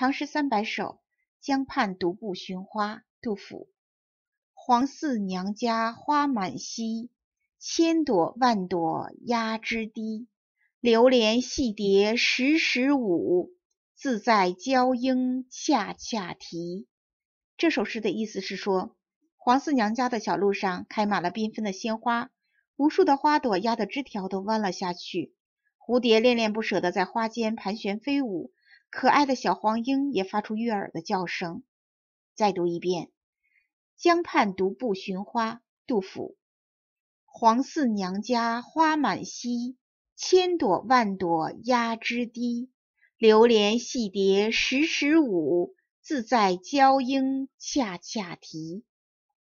《唐诗三百首》江畔独步寻花，杜甫。黄四娘家花满蹊，千朵万朵压枝低。留连戏蝶时时舞，自在娇莺恰恰啼。这首诗的意思是说，黄四娘家的小路上开满了缤纷的鲜花，无数的花朵压得枝条都弯了下去，蝴蝶恋恋不舍地在花间盘旋飞舞。可爱的小黄莺也发出悦耳的叫声。再读一遍《江畔独步寻花》杜甫：黄四娘家花满蹊，千朵万朵压枝低。留连戏蝶时时舞，自在娇莺恰恰啼。